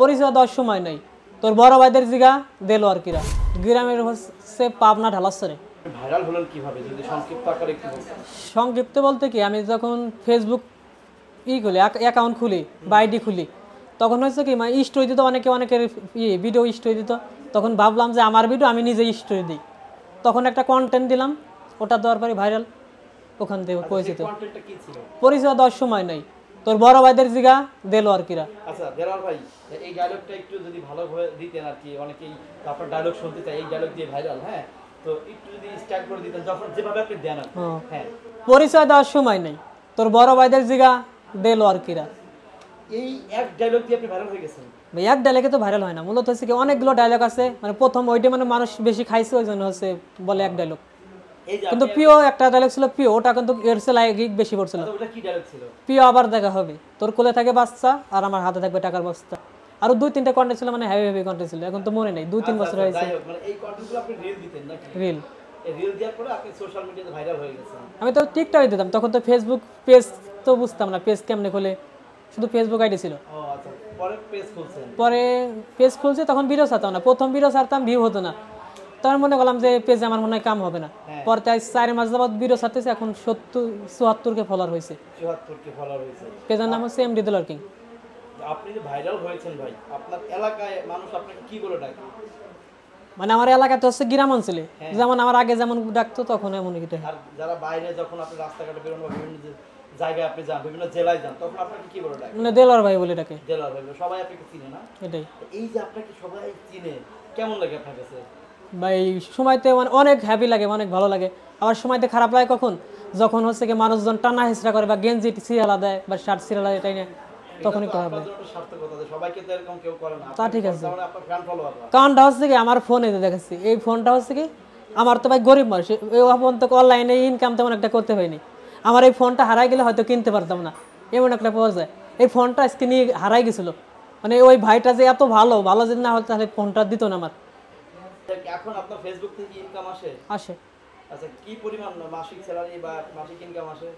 পরিচয় দেওয়ার সময় নেই তোর বড় ভাইদের জিগা দিল আর কিরা গ্রামের হচ্ছে পাবনা ঢালাসরে ভাইরাল হলেন কিভাবে যদি সংক্ষিপ্ত আকারে সংক্ষিপ্ত বলতে কি আমি যখন ফেসবুক ই খুলি অ্যাকাউন্ট খুলি বা আইডি খুলি তখন হয়েছে কি মানে স্টোরি দিত অনেকে অনেকের ইয়ে ভিডিও স্টোরি দিত তখন ভাবলাম যে আমার ভিডিও আমি নিজে স্টোরি দিই তখন একটা কন্টেন্ট দিলাম ওটা দেওয়ার পরে ভাইরাল ওখান থেকে আচ্ছা, পরিচিত পরিচয় দেওয়ার সময় নেই তোর বড় ভাইদের জিগা দেলো আর কিরা আচ্ছা দেলোয়ার ভাই এই ডায়লগটা একটু যদি ভালো দিতেন আর কি অনেকেই আপনার ডায়লগ শুনতে চাই এই ডায়লগ দিয়ে ভাইরাল হ্যাঁ তো একটু যদি স্টার্ট করে দিতেন যখন যেভাবে আপনি দেন হ্যাঁ।, হ্যাঁ পরিচয় দেওয়ার সময় নেই তোর বড় ভাইদের জিগা দেলো আর কিরা এই এক ডায়লগ দিয়ে আপনি ভাইরাল হয়ে গেছেন এক ডায়লগে তো ভাইরাল হয় না মূলত হচ্ছে কি অনেকগুলো ডায়লগ আছে মানে প্রথম ওইটি মানে মানুষ বেশি খাইছে ওই জন্য হচ্ছে বলে এক ডায়লগ কিন্তু পিও একটা ডায়লগ ছিল পিও ওটা কিন্তু এর সে লাইক বেশি পড়ছিল পিও আচ্ছা, আবার দেখা হবে তোর কোলে থাকে বাচ্চা আর আমার হাতে থাকবে টাকার বস্তা আরো দুই তিনটা কন্টেন্ট ছিল মানে হেভি হেভি কন্টেন্ট ছিল এখন তো মনে নেই দুই তিন আচ্ছা, বছর আচ্ছা, হয়েছে মানে রিল আমি তো টিকটকে দিতাম তখন তো ফেসবুক পেজ তো বুঝতাম না পেজ কেমনে খোলে শুধু ফেসবুক আইডি ছিল পরে পেজ খুলছে তখন ভিডিও ছাড়তাম না প্রথম ভিডিও ছাড়তাম ভিউ হতো না তখন মনে করলাম যে পেজে আমার মনে হয় কাম হবে না হ্যাঁ। পরে তাই চার মাস বিরো সাথে এখন সত্তর চুয়াত্তর কে ফলোয়ার হয়েছে পেজের নাম হচ্ছে এমডি দলার কিং আপনি যে ভাইরাল হয়েছেন ভাই আপনার এলাকায় মানুষ আপনাকে কি বলে ডাকে মানে আমার হচ্ছে গ্রাম অঞ্চলে হ্যাঁ। যেমন আমার আগে যেমন ডাকতো তখন এমন কিছু যারা বাইরে যখন আপনি রাস্তাঘাটে বেরোন বিভিন্ন জায়গায় আপনি যান বিভিন্ন জেলায় যান তখন আপনাকে কি বলে ডাকে মানে দেলার ভাই বলে ডাকে দেলার ভাই সবাই আপনাকে চিনে না এটাই এই যে আপনাকে সবাই চিনে কেমন লাগে আপনার কাছে এই সময়তে মানে অনেক হ্যাপি লাগে অনেক ভালো লাগে আবার সময়তে খারাপ লাগে কখন যখন হচ্ছে কি মানুষজন টানা হেসরা করে বা গেঞ্জি সিরিয়ালা দেয় বা শার্ট সিরিয়ালা দেয় এটাই নেয় তখনই খারাপ লাগে তা ঠিক আছে কারণটা হচ্ছে কি আমার ফোনে দেখাচ্ছি এই ফোনটা হচ্ছে কি আমার তো ভাই গরিব মানুষ এখন তো অনলাইনে ইনকাম তেমন একটা করতে হয়নি আমার এই ফোনটা হারাই গেলে হয়তো কিনতে পারতাম না এমন একটা পর্যায়ে এই ফোনটা আজকে নিয়ে হারাই গেছিলো মানে ওই ভাইটা যে এত ভালো ভালো যদি না হতো তাহলে ফোনটা দিত না আমার এখন আপনার ফেসবুক থেকে ইনকাম আসে আসে আচ্ছা কি পরিমাণ মাসিক স্যালারি বা মাসিক ইনকাম আসে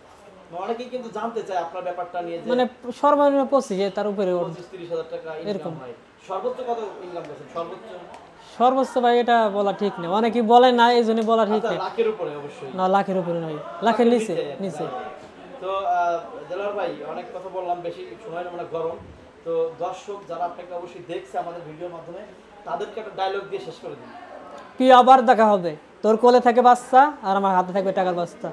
অনেকেই কিন্তু জানতে চায় আপনার ব্যাপারটা নিয়ে মানে সর্বনিম্ন পঁচিশ তার উপরে তিরিশ হাজার টাকা এরকম সর্বোচ্চ কত ইনকাম করছেন সর্বোচ্চ সর্বোচ্চ ভাই এটা বলা ঠিক না অনেকে বলে না এই জন্য বলা ঠিক আচ্ছা, না লাখের উপরে অবশ্যই না লাখের উপরে নয় লাখের নিচে নিচে হ্যাঁ। তো জেলার ভাই অনেক কথা বললাম বেশি সময় আমরা গরম তো দর্শক যারা আপনাকে অবশ্যই দেখছে আমাদের ভিডিওর মাধ্যমে তাদেরকে একটা ডায়লগ দিয়ে শেষ করে দিন কি আবার দেখা হবে তোর কোলে থাকে বাচ্চা আর আমার হাতে থাকবে টাকার বাচ্চা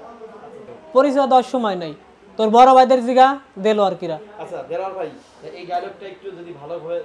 পরিচয় দেওয়ার সময় নেই তোর বড় ভাইদের জিগা আর কিরা আচ্ছা ভাই এই ডায়লগটা একটু যদি ভালো